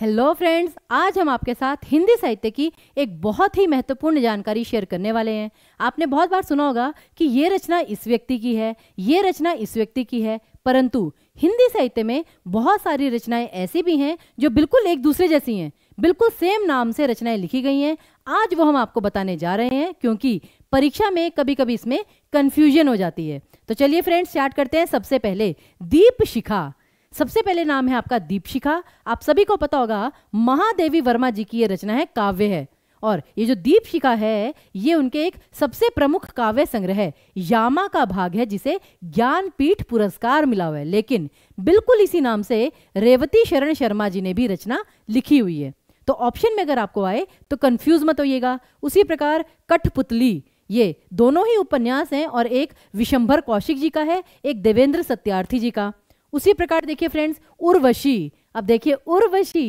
hello friends आज हम आपके साथ हिंदी साहित्य की एक बहुत ही महत्वपूर्ण जानकारी शेयर करने वाले हैं आपने बहुत बार सुना होगा कि ये रचना इस व्यक्ति की है ये रचना इस व्यक्ति की है परंतु हिंदी साहित्य में बहुत सारी रचनाएं ऐसी भी हैं जो बिल्कुल एक दूसरे जैसी हैं बिल्कुल सेम नाम से रचनाएं लिखी गई हैं आज वो हम आपको बताने जा रहे हैं क्योंकि परीक्षा में कभी कभी इसमें कन्फ्यूजन हो जाती है तो चलिए फ्रेंड्स स्टार्ट करते हैं सबसे पहले दीप शिखा सबसे पहले नाम है आपका दीपशिखा आप सभी को पता होगा महादेवी वर्मा जी की ये रचना है काव्य है और ये जो दीपशिखा है ये उनके एक सबसे प्रमुख काव्य संग्रह है यामा का भाग है जिसे ज्ञानपीठ पुरस्कार मिला हुआ है लेकिन बिल्कुल इसी नाम से रेवती शरण शर्मा जी ने भी रचना लिखी हुई है तो ऑप्शन में अगर आपको आए तो कंफ्यूज मत होइएगा उसी प्रकार कठपुतली ये दोनों ही उपन्यास हैं और एक विशंभर कौशिक जी का है एक देवेंद्र सत्यार्थी जी का उसी प्रकार देखिए फ्रेंड्स उर्वशी अब देखिए उर्वशी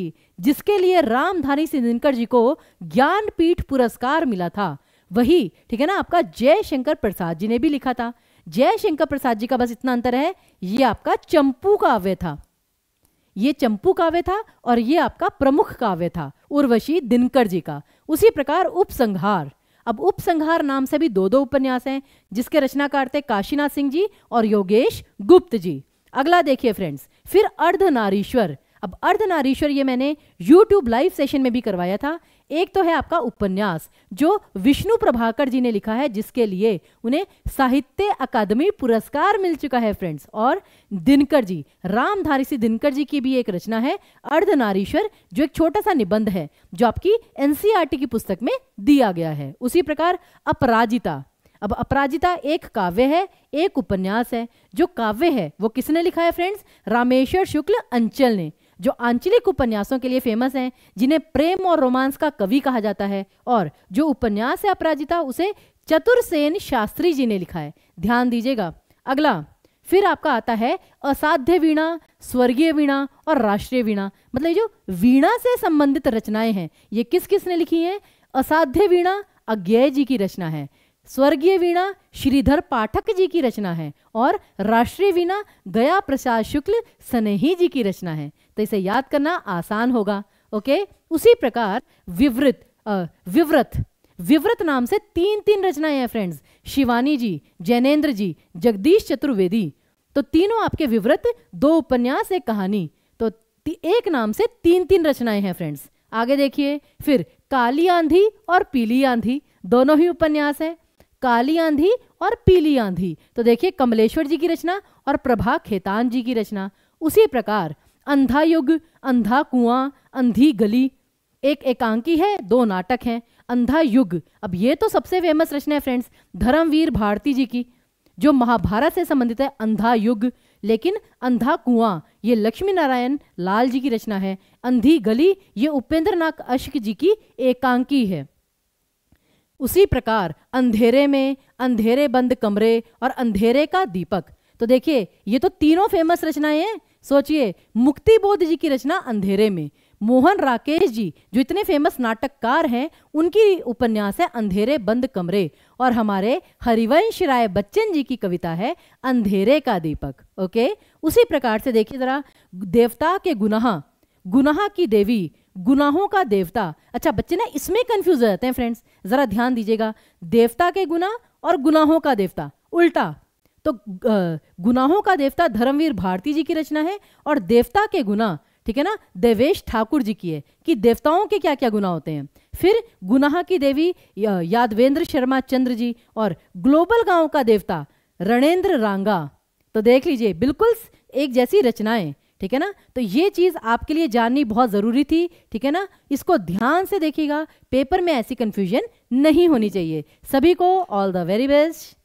जिसके लिए रामधारी दिनकर जी को ज्ञानपीठ पुरस्कार मिला था वही ठीक है ना आपका जयशंकर प्रसाद जी ने भी लिखा था जयशंकर प्रसाद जी का बस इतना अंतर है ये आपका चंपू काव्य था ये चंपू काव्य था और ये आपका प्रमुख काव्य था उर्वशी दिनकर जी का उसी प्रकार उपसंहार अब उपसंहार नाम से भी दो दो उपन्यास हैं जिसके रचनाकार थे काशीनाथ सिंह जी और योगेश गुप्त जी अगला देखिए फ्रेंड्स फिर अर्धनारीश्वर अब अर्धनारीश्वर ये मैंने YouTube लाइव सेशन में भी करवाया था एक तो है आपका उपन्यास जो विष्णु प्रभाकर जी ने लिखा है जिसके लिए उन्हें साहित्य अकादमी पुरस्कार मिल चुका है फ्रेंड्स और दिनकर जी रामधारी सिंह दिनकर जी की भी एक रचना है अर्धनारीश्वर जो एक छोटा सा निबंध है जो आपकी एनसीआरटी e की पुस्तक में दिया गया है उसी प्रकार अपराजिता अब अपराजिता एक काव्य है एक उपन्यास है जो काव्य है वो किसने लिखा है फ्रेंड्स रामेश्वर शुक्ल अंचल ने जो आंचलिक उपन्यासों के लिए फेमस हैं जिन्हें प्रेम और रोमांस का कवि कहा जाता है और जो उपन्यास है अपराजिता उसे चतुरसेन शास्त्री जी ने लिखा है ध्यान दीजिएगा अगला फिर आपका आता है असाध्य वीणा स्वर्गीय वीणा और राष्ट्रीय वीणा मतलब ये जो वीणा से संबंधित रचनाएं हैं ये किस किस ने लिखी हैं असाध्य वीणा अज्ञेय जी की रचना है स्वर्गीय वीणा श्रीधर पाठक जी की रचना है और राष्ट्रीय वीणा गया प्रसाद शुक्ल सनेही जी की रचना है तो इसे याद करना आसान होगा ओके उसी प्रकार विवृत विव्रत विव्रत नाम से तीन तीन रचनाएं हैं फ्रेंड्स शिवानी जी जैनेन्द्र जी जगदीश चतुर्वेदी तो तीनों आपके विवृत दो उपन्यास एक कहानी तो एक नाम से तीन तीन रचनाएं हैं फ्रेंड्स आगे देखिए फिर काली आंधी और पीली आंधी दोनों ही उपन्यास है काली आंधी और पीली आंधी तो देखिए कमलेश्वर जी की रचना और प्रभा खेतान जी की रचना उसी प्रकार अंधा युग अंधा कुआं अंधी गली एक एकांकी है दो नाटक हैं अंधा युग अब ये तो सबसे फेमस रचना है फ्रेंड्स धर्मवीर भारती जी की जो महाभारत से संबंधित है अंधा युग लेकिन अंधा कुआं ये लक्ष्मी नारायण लाल जी की रचना है अंधी गली ये उपेंद्र नाथ अश्क जी की एकांकी है उसी प्रकार अंधेरे में अंधेरे बंद कमरे और अंधेरे का दीपक तो देखिए ये तो तीनों फेमस रचनाएं हैं सोचिए मुक्ति बोध जी की रचना अंधेरे में मोहन राकेश जी जो इतने फेमस नाटककार हैं उनकी उपन्यास है अंधेरे बंद कमरे और हमारे हरिवंश राय बच्चन जी की कविता है अंधेरे का दीपक ओके उसी प्रकार से देखिए जरा देवता के गुनाह गुनाह की देवी गुनाहों का देवता अच्छा बच्चे ना इसमें कंफ्यूज हो जाते हैं फ्रेंड्स जरा ध्यान दीजिएगा देवता के गुना और गुनाहों का देवता उल्टा तो गुनाहों का देवता धर्मवीर भारती जी की रचना है और देवता के गुना ठीक है ना देवेश ठाकुर जी की है कि देवताओं के क्या क्या गुना होते हैं फिर गुनाह की देवी यादवेंद्र शर्मा चंद्र जी और ग्लोबल गांव का देवता रणेंद्र रांगा तो देख लीजिए बिल्कुल एक जैसी रचनाएं ठीक है ना तो ये चीज़ आपके लिए जाननी बहुत ज़रूरी थी ठीक है ना इसको ध्यान से देखिएगा पेपर में ऐसी कंफ्यूजन नहीं होनी चाहिए सभी को ऑल द वेरी बेस्ट